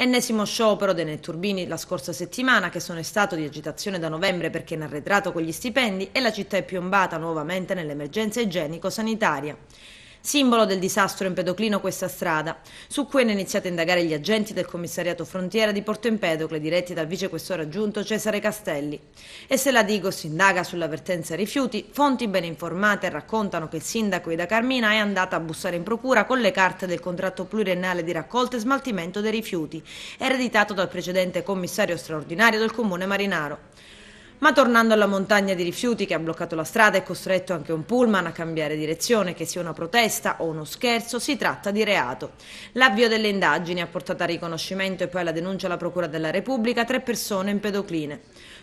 Ennesimo sciopero dei netturbini la scorsa settimana, che sono in stato di agitazione da novembre perché in arretrato con gli stipendi e la città è piombata nuovamente nell'emergenza igienico-sanitaria. Simbolo del disastro empedoclino questa strada, su cui hanno iniziato a indagare gli agenti del commissariato frontiera di Porto Empedocle, diretti dal vicequestore aggiunto Cesare Castelli. E se la Digos indaga sull'avvertenza rifiuti, fonti ben informate raccontano che il sindaco Ida Carmina è andata a bussare in procura con le carte del contratto pluriennale di raccolta e smaltimento dei rifiuti, ereditato dal precedente commissario straordinario del comune Marinaro. Ma tornando alla montagna di rifiuti che ha bloccato la strada e costretto anche un pullman a cambiare direzione, che sia una protesta o uno scherzo, si tratta di reato. L'avvio delle indagini ha portato a riconoscimento e poi alla denuncia alla Procura della Repubblica tre persone in pedocline.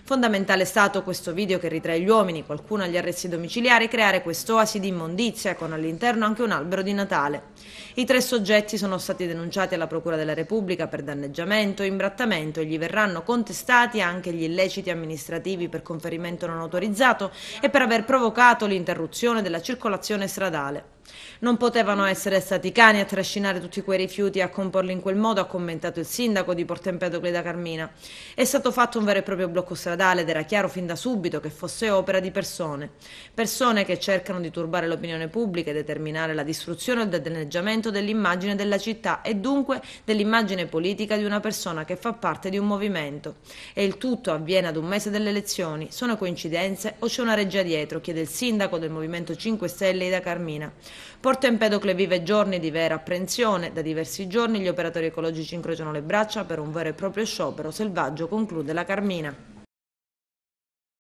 Fondamentale è stato questo video che ritrae gli uomini, qualcuno agli arresti domiciliari, creare quest'oasi di immondizia con all'interno anche un albero di Natale. I tre soggetti sono stati denunciati alla Procura della Repubblica per danneggiamento, e imbrattamento e gli verranno contestati anche gli illeciti amministrativi per conferimento non autorizzato e per aver provocato l'interruzione della circolazione stradale. Non potevano essere stati i cani a trascinare tutti quei rifiuti e a comporli in quel modo, ha commentato il sindaco di Porto Empedocle da Carmina. È stato fatto un vero e proprio blocco stradale ed era chiaro fin da subito che fosse opera di persone. Persone che cercano di turbare l'opinione pubblica e determinare la distruzione o il danneggiamento dell'immagine della città e dunque dell'immagine politica di una persona che fa parte di un movimento. E il tutto avviene ad un mese delle elezioni. Sono coincidenze o c'è una reggia dietro? chiede il sindaco del Movimento 5 Stelle da Carmina. Porto Empedocle vive giorni di vera apprensione. Da diversi giorni gli operatori ecologici incrociano le braccia per un vero e proprio sciopero selvaggio, conclude la Carmina.